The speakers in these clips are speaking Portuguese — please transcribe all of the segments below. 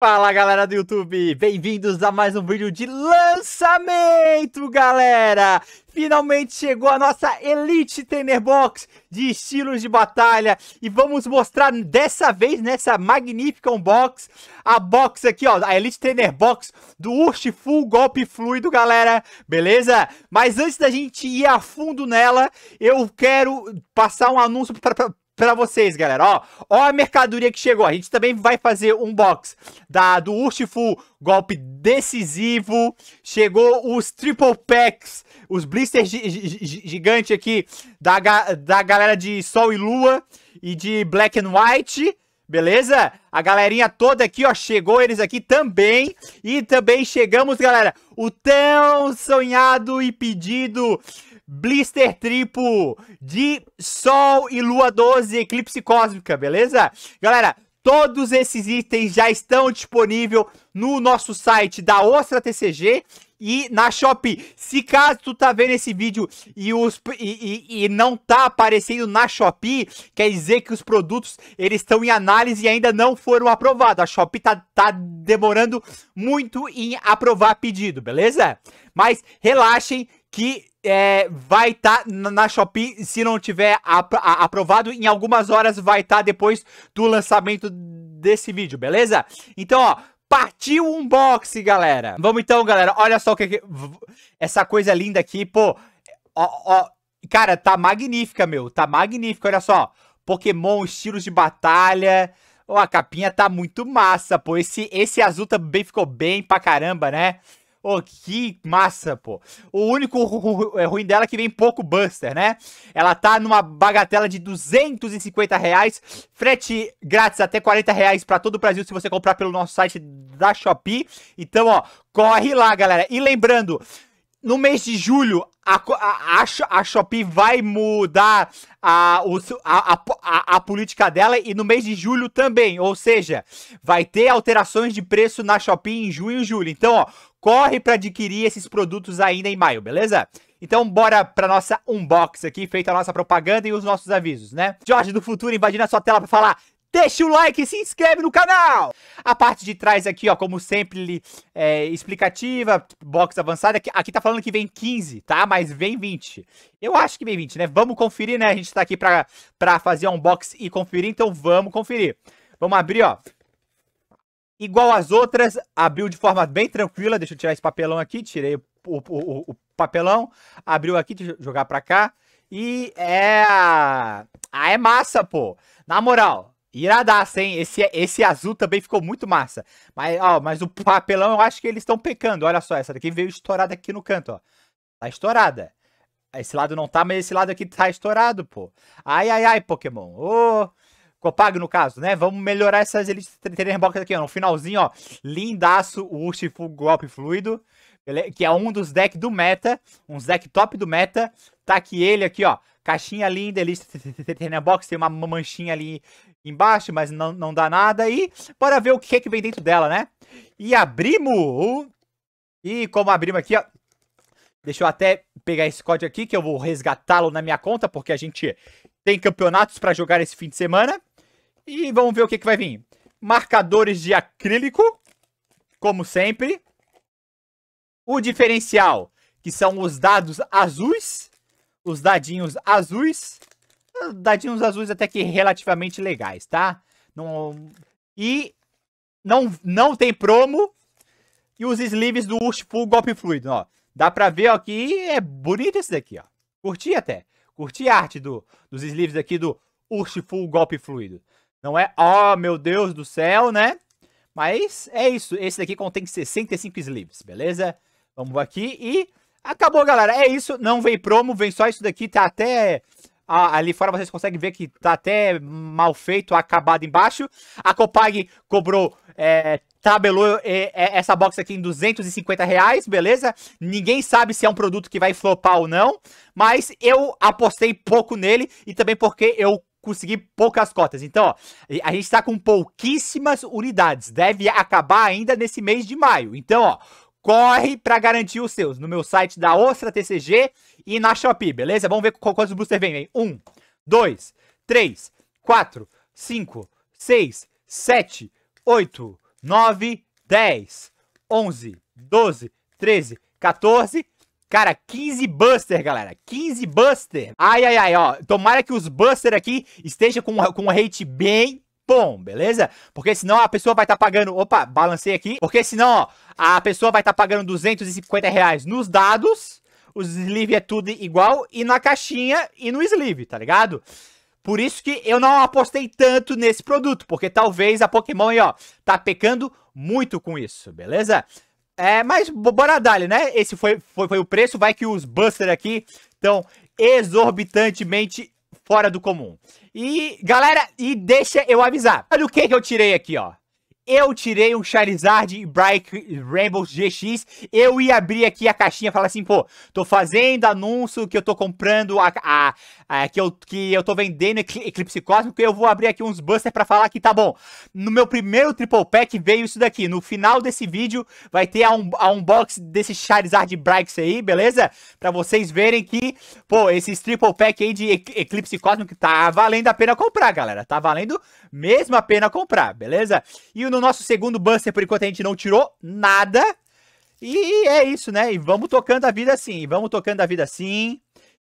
Fala galera do YouTube, bem-vindos a mais um vídeo de lançamento, galera! Finalmente chegou a nossa Elite Trainer Box de estilos de batalha e vamos mostrar dessa vez nessa magnífica unbox a box aqui, ó, a Elite Trainer Box do Ursh Full Golpe Fluido, galera, beleza? Mas antes da gente ir a fundo nela, eu quero passar um anúncio pra, para vocês, galera. Ó, ó a mercadoria que chegou. A gente também vai fazer um box da, do Urshifu, golpe decisivo. Chegou os triple packs, os blisters gigante aqui da, da galera de Sol e Lua e de Black and White. Beleza? A galerinha toda aqui, ó, chegou eles aqui também. E também chegamos, galera, o tão sonhado e pedido blister triplo de Sol e Lua 12, Eclipse Cósmica, beleza? Galera, todos esses itens já estão disponíveis no nosso site da Ostra TCG e na Shopee. Se caso tu tá vendo esse vídeo e, os, e, e, e não tá aparecendo na Shopee, quer dizer que os produtos eles estão em análise e ainda não foram aprovados. A Shopee tá, tá demorando muito em aprovar pedido, beleza? Mas relaxem que é, vai estar tá na Shopee, se não tiver aprovado, em algumas horas vai estar tá depois do lançamento desse vídeo, beleza? Então, ó, Partiu o unboxing, galera. Vamos então, galera. Olha só o que... Essa coisa linda aqui, pô. Ó, ó. Cara, tá magnífica, meu. Tá magnífica, olha só. Pokémon, estilos de batalha. Ó, a capinha tá muito massa, pô. Esse, esse azul também ficou bem pra caramba, né? Oh, que massa, pô. O único é, ruim dela é que vem pouco Buster, né? Ela tá numa bagatela de 250 reais. Frete grátis até 40 reais pra todo o Brasil se você comprar pelo nosso site da Shopee. Então, ó, corre lá, galera. E lembrando, no mês de julho, a, a, a, Shopee vai mudar a, o, a, a, a, política dela e no mês de julho também. Ou seja, vai ter alterações de preço na Shopee em junho e julho. Então, ó, corre para adquirir esses produtos ainda em maio, beleza? Então bora pra nossa unbox aqui, feita a nossa propaganda e os nossos avisos, né? Jorge do futuro invadindo a sua tela para falar Deixa o like e se inscreve no canal! A parte de trás aqui, ó, como sempre, é, explicativa, box avançada. Aqui, aqui tá falando que vem 15, tá? Mas vem 20. Eu acho que vem 20, né? Vamos conferir, né? A gente tá aqui pra, pra fazer unboxing e conferir, então vamos conferir. Vamos abrir, ó. Igual às outras, abriu de forma bem tranquila. Deixa eu tirar esse papelão aqui. Tirei o, o, o papelão. Abriu aqui, deixa eu jogar pra cá. E é... Ah, é massa, pô. Na moral, iradaça, hein? Esse, esse azul também ficou muito massa. Mas, ó, mas o papelão eu acho que eles estão pecando. Olha só, essa daqui veio estourada aqui no canto, ó. Tá estourada. Esse lado não tá, mas esse lado aqui tá estourado, pô. Ai, ai, ai, Pokémon. Ô... Oh. Copag, no caso, né? Vamos melhorar essas elites terem reboques aqui, ó. No finalzinho, ó. Lindaço, o Urshifu Golpe Fluido. Que é um dos decks do meta. Uns deck top do meta. Tá aqui ele aqui, ó. Caixinha linda, elite terem box. Tem uma manchinha ali embaixo, mas não, não dá nada. E bora ver o que, é que vem dentro dela, né? E abrimos o... E como abrimos aqui, ó. Deixa eu até pegar esse código aqui, que eu vou resgatá-lo na minha conta, porque a gente tem campeonatos para jogar esse fim de semana. E vamos ver o que, que vai vir. Marcadores de acrílico, como sempre. O diferencial, que são os dados azuis. Os dadinhos azuis. Dadinhos azuis até que relativamente legais, tá? Não... E não, não tem promo. E os sleeves do Ushpool Golpe Fluido, ó. Dá pra ver aqui, é bonito esse daqui, ó. Curti até. Curti a arte do, dos sleeves aqui do Ushpool Golpe Fluido. Não é, ó, oh, meu Deus do céu, né? Mas é isso. Esse daqui contém 65 sleeves, beleza? Vamos aqui e acabou, galera. É isso. Não vem promo, vem só isso daqui. Tá até ah, ali fora vocês conseguem ver que tá até mal feito, acabado embaixo. A Copag cobrou, é, tabelou é, é, essa box aqui em 250 reais, beleza? Ninguém sabe se é um produto que vai flopar ou não, mas eu apostei pouco nele e também porque eu conseguir poucas cotas. Então, ó, a gente está com pouquíssimas unidades. Deve acabar ainda nesse mês de maio. Então, ó, corre para garantir os seus no meu site da Ostra TCG e na Shopee, beleza? Vamos ver quantos boosters vem. vem. Um, dois, três, quatro, cinco, seis, sete, oito, nove, dez, onze, doze, treze, 14, Cara, 15 Buster, galera. 15 Buster. Ai, ai, ai, ó. Tomara que os Buster aqui estejam com, com um rate bem bom, beleza? Porque senão a pessoa vai estar tá pagando... Opa, balancei aqui. Porque senão, ó, a pessoa vai estar tá pagando 250 reais nos dados. O sleeve é tudo igual. E na caixinha e no sleeve, tá ligado? Por isso que eu não apostei tanto nesse produto. Porque talvez a Pokémon aí, ó, tá pecando muito com isso, beleza? É, mas bora dar né? Esse foi, foi, foi, o preço, vai que os Buster aqui estão exorbitantemente fora do comum. E, galera, e deixa eu avisar. Olha o que que eu tirei aqui, ó eu tirei um Charizard e Bright Rainbows GX, eu ia abrir aqui a caixinha e falar assim, pô, tô fazendo anúncio que eu tô comprando a, a, a que, eu, que eu tô vendendo Eclipse Cósmico, eu vou abrir aqui uns busters pra falar que tá bom. No meu primeiro Triple Pack veio isso daqui, no final desse vídeo vai ter a, un, a unbox desse Charizard Brights aí, beleza? Pra vocês verem que, pô, esses Triple Pack aí de Eclipse Cósmico tá valendo a pena comprar, galera, tá valendo mesmo a pena comprar, beleza? E o no nosso segundo Buster, por enquanto a gente não tirou nada. E é isso, né? E vamos tocando a vida assim, vamos tocando a vida assim.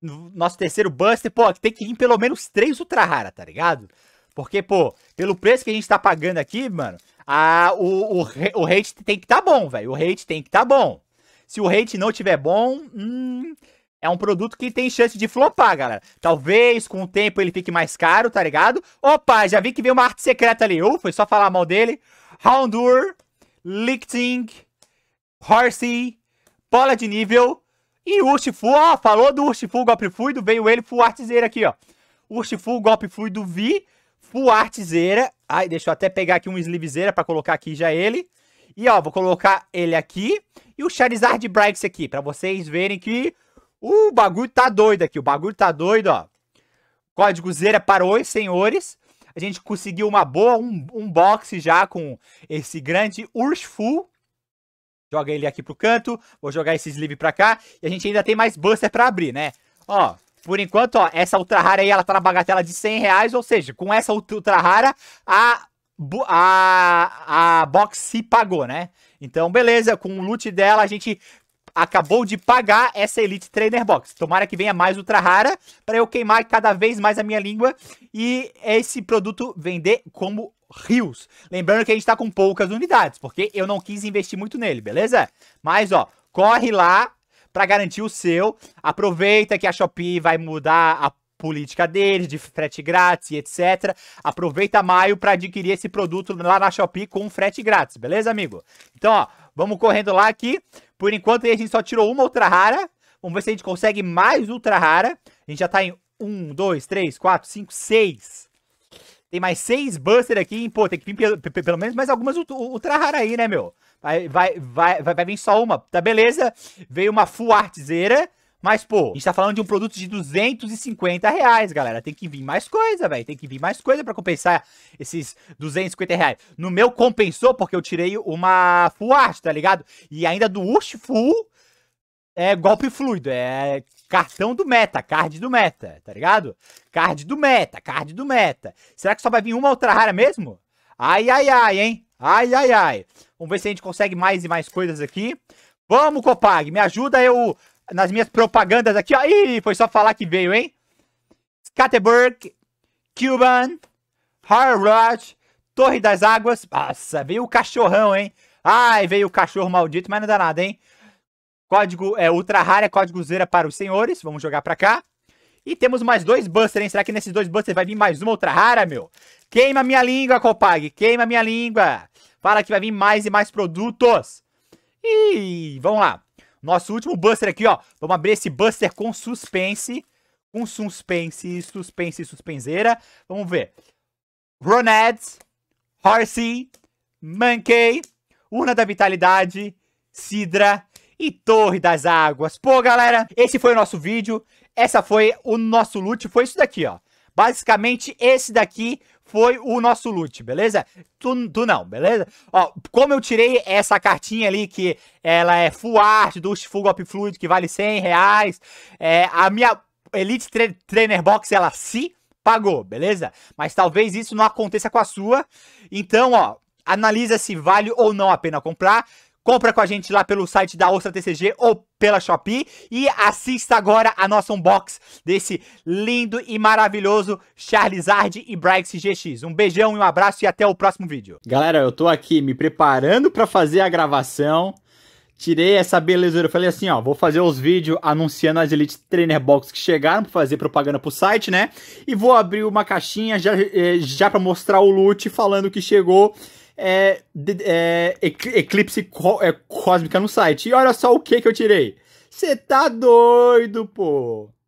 Nosso terceiro Buster, pô, tem que ir em pelo menos três Ultra Rara, tá ligado? Porque, pô, pelo preço que a gente tá pagando aqui, mano, a, o, o, o rate tem que tá bom, velho. O rate tem que tá bom. Se o rate não tiver bom, hum, é um produto que tem chance de flopar, galera. Talvez com o tempo ele fique mais caro, tá ligado? Opa, já vi que veio uma arte secreta ali. Uh, foi só falar mal dele. Houndour, Licting, Horsey, Bola de Nível e Urshifu. Ó, falou do Urshifu Golpe Fluido, veio ele full artzeira aqui, ó. Urshifu Golpe Fluido Vi, full artzeira. Ai, deixa eu até pegar aqui um sleevezeira pra colocar aqui já ele. E ó, vou colocar ele aqui e o Charizard Bright's aqui, pra vocês verem que Uh, o bagulho tá doido aqui. O bagulho tá doido, ó. Código Zera para os senhores. A gente conseguiu uma boa um, um box já com esse grande Ursful. Joga ele aqui pro canto. Vou jogar esse sleeve pra cá. E a gente ainda tem mais Buster pra abrir, né? Ó, por enquanto, ó, essa ultra rara aí, ela tá na bagatela de 100 reais. Ou seja, com essa ultra rara, a a, a box se pagou, né? Então, beleza, com o loot dela a gente acabou de pagar essa Elite Trainer Box. Tomara que venha mais ultra rara para eu queimar cada vez mais a minha língua e esse produto vender como rios. Lembrando que a gente tá com poucas unidades, porque eu não quis investir muito nele, beleza? Mas, ó, corre lá para garantir o seu. Aproveita que a Shopee vai mudar a política deles, de frete grátis e etc. Aproveita maio para adquirir esse produto lá na Shopee com frete grátis, beleza, amigo? Então, ó, vamos correndo lá aqui. Por enquanto, a gente só tirou uma ultra rara. Vamos ver se a gente consegue mais ultra rara. A gente já tá em 1, 2, 3, 4, 5, 6. Tem mais 6 buster aqui. Pô, tem que vir pelo menos mais algumas ultra rara aí, né, meu? Vai, vai, vai, vai, vai vir só uma. Tá beleza. Veio uma full artzeira. Mas, pô, a gente tá falando de um produto de 250 reais, galera. Tem que vir mais coisa, velho. Tem que vir mais coisa pra compensar esses 250 reais. No meu compensou porque eu tirei uma full art, tá ligado? E ainda do Ush full é golpe fluido, é cartão do meta, card do meta, tá ligado? Card do meta, card do meta. Será que só vai vir uma outra rara mesmo? Ai, ai, ai, hein? Ai, ai, ai. Vamos ver se a gente consegue mais e mais coisas aqui. Vamos, Copag, me ajuda eu nas minhas propagandas aqui, ó. Ih, foi só falar que veio, hein? Scatterberg, Cuban, Harvard, Torre das Águas. Nossa, veio o cachorrão, hein? Ai, veio o cachorro maldito, mas não dá nada, hein? Código é ultra rara, código zera para os senhores. Vamos jogar pra cá. E temos mais dois busters, hein? Será que nesses dois busters vai vir mais uma ultra rara, meu? Queima minha língua, Copag. Queima minha língua. Fala que vai vir mais e mais produtos. E vamos lá. Nosso último buster aqui, ó. Vamos abrir esse buster com suspense. Com suspense, suspense, suspenseira. Vamos ver. Ronads, Horsey, Mankey, Urna da Vitalidade, Sidra e Torre das Águas. Pô, galera, esse foi o nosso vídeo. Essa foi o nosso loot, foi isso daqui, ó. Basicamente, esse daqui foi o nosso loot, beleza? Tu, tu não, beleza? Ó, como eu tirei essa cartinha ali, que ela é full art do Full Golpe Fluid, que vale 100 reais, é, a minha Elite Tra Trainer Box, ela se pagou, beleza? Mas talvez isso não aconteça com a sua, então, ó, analisa se vale ou não a pena comprar, Compra com a gente lá pelo site da Ostra TCG ou pela Shopee e assista agora a nossa unbox desse lindo e maravilhoso Charizard e Bright's GX. Um beijão e um abraço e até o próximo vídeo. Galera, eu tô aqui me preparando para fazer a gravação. Tirei essa belezura, eu falei assim, ó, vou fazer os vídeos anunciando as Elite Trainer Box que chegaram, pra fazer propaganda pro site, né? E vou abrir uma caixinha já, eh, já pra mostrar o loot falando que chegou é, é, eclipse é, cósmica no site. E olha só o que, que eu tirei. Você tá doido, pô!